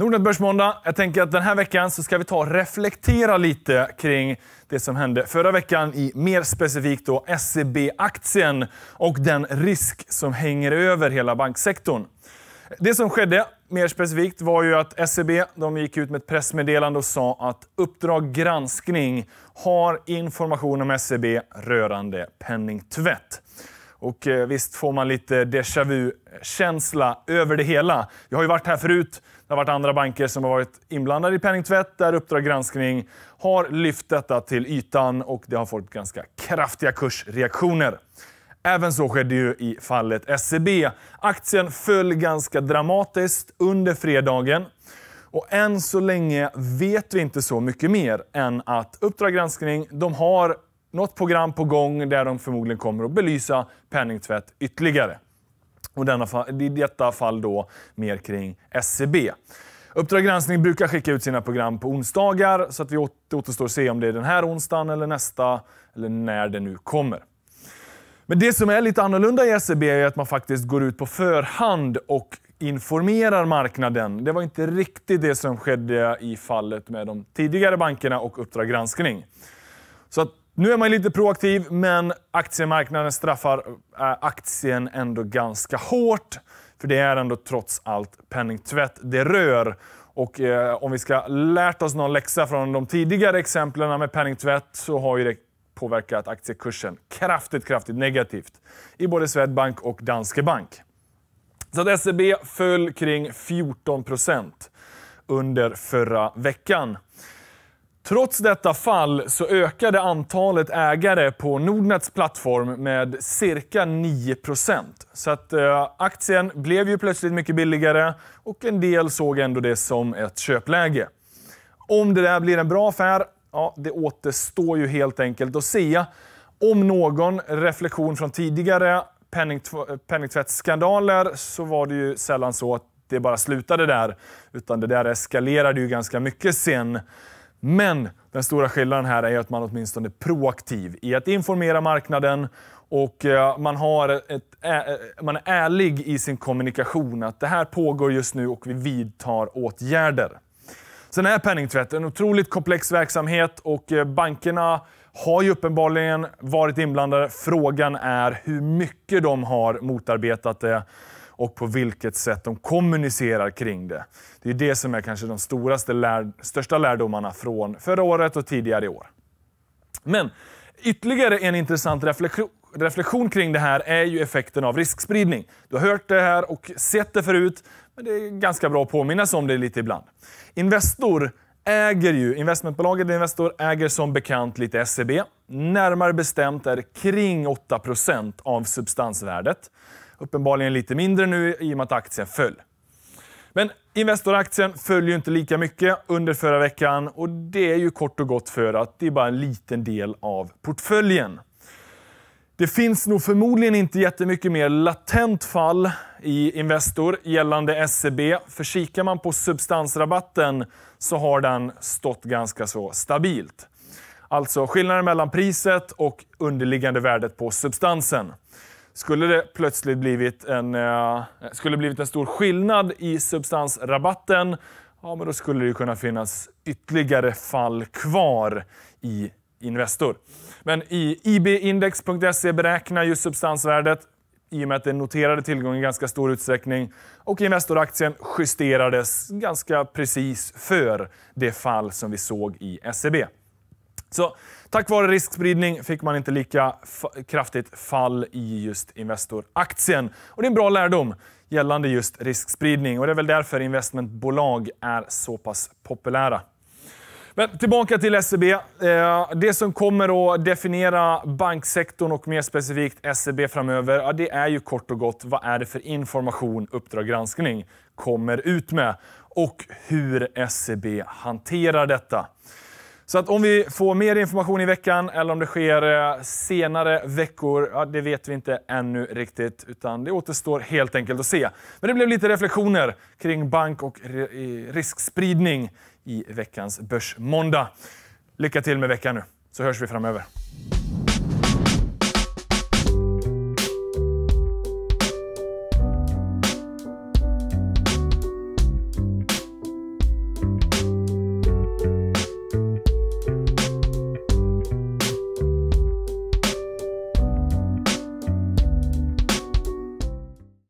Nordnet Börsmåndag. Jag tänker att den här veckan så ska vi ta och reflektera lite kring det som hände förra veckan i mer specifikt då SEB-aktien och den risk som hänger över hela banksektorn. Det som skedde mer specifikt var ju att SEB de gick ut med ett pressmeddelande och sa att Uppdrag granskning har information om SEB rörande penningtvätt. Och eh, visst får man lite déjà vu-känsla över det hela. Jag har ju varit här förut. Det har varit andra banker som har varit inblandade i penningtvätt där Uppdrag granskning har lyft detta till ytan och det har fått ganska kraftiga kursreaktioner. Även så skedde ju i fallet SEB. Aktien föll ganska dramatiskt under fredagen. Och än så länge vet vi inte så mycket mer än att Uppdrag granskning de har något program på gång där de förmodligen kommer att belysa penningtvätt ytterligare. Och denna I detta fall då mer kring SCB. E Uppdrag granskning brukar skicka ut sina program på onsdagar så att vi återstår att se om det är den här onsdagen eller nästa eller när det nu kommer. Men det som är lite annorlunda i SCB e är att man faktiskt går ut på förhand och informerar marknaden. Det var inte riktigt det som skedde i fallet med de tidigare bankerna och Uppdrag granskning. Så att nu är man lite proaktiv, men aktiemarknaden straffar eh, aktien ändå ganska hårt. För det är ändå trots allt penningtvätt det rör. Och eh, om vi ska lärt oss någon läxa från de tidigare exemplen med penningtvätt så har ju det påverkat aktiekursen kraftigt, kraftigt negativt i både Swedbank och Danske Bank. Så att SEB föll kring 14 procent under förra veckan. Trots detta fall så ökade antalet ägare på Nordnets plattform med cirka 9 Så att, eh, aktien blev ju plötsligt mycket billigare och en del såg ändå det som ett köpläge. Om det där blir en bra affär, ja, det återstår ju helt enkelt att se. Om någon reflektion från tidigare penningtvättsskandaler så var det ju sällan så att det bara slutade där, utan det där eskalerade ju ganska mycket sen. Men den stora skillnaden här är att man åtminstone är proaktiv i att informera marknaden och eh, man, har ett, man är ärlig i sin kommunikation att det här pågår just nu och vi vidtar åtgärder. Sen är penningtvätt en otroligt komplex verksamhet och eh, bankerna har ju uppenbarligen varit inblandade. Frågan är hur mycket de har motarbetat det och på vilket sätt de kommunicerar kring det. Det är det som är kanske de lär, största lärdomarna från förra året och tidigare i år. Men ytterligare en intressant reflektion reflektion kring det här är ju effekten av riskspridning. Du har hört det här och sett det förut, men det är ganska bra att påminna sig om det lite ibland. Investor äger ju, investmentbolaget Investor äger som bekant lite SEB. Närmare bestämt är det kring 8 av substansvärdet. Uppenbarligen lite mindre nu i och med att aktien föll. Men Investor-aktien föll ju inte lika mycket under förra veckan och det är ju kort och gott för att det är bara en liten del av portföljen. Det finns nog förmodligen inte jättemycket mer latent fall i Investor gällande SEB. För kikar man på substansrabatten så har den stått ganska så stabilt. Alltså skillnaden mellan priset och underliggande värdet på substansen. Skulle det plötsligt blivit en, eh, skulle blivit en stor skillnad i substansrabatten, ja, men då skulle det kunna finnas ytterligare fall kvar i Investor. Men i ibindex.se beräknar ju substansvärdet i och med att den noterade tillgången i ganska stor utsträckning och Investoraktien justerades ganska precis för det fall som vi såg i SEB. Så tack vare riskspridning fick man inte lika kraftigt fall i just Investor-aktien. Och det är en bra lärdom gällande just riskspridning. Och det är väl därför investmentbolag är så pass populära. Men tillbaka till SEB. Eh, det som kommer att definiera banksektorn och mer specifikt SEB framöver, det är ju kort och gott vad är det för information Uppdrag granskning kommer ut med och hur SEB hanterar detta. Så att om vi får mer information i veckan eller om det sker eh, senare veckor, ja, det vet vi inte ännu riktigt. Utan det återstår helt enkelt att se. Men det blev lite reflektioner kring bank och riskspridning i veckans Börsmåndag. Lycka till med veckan nu, så hörs vi framöver.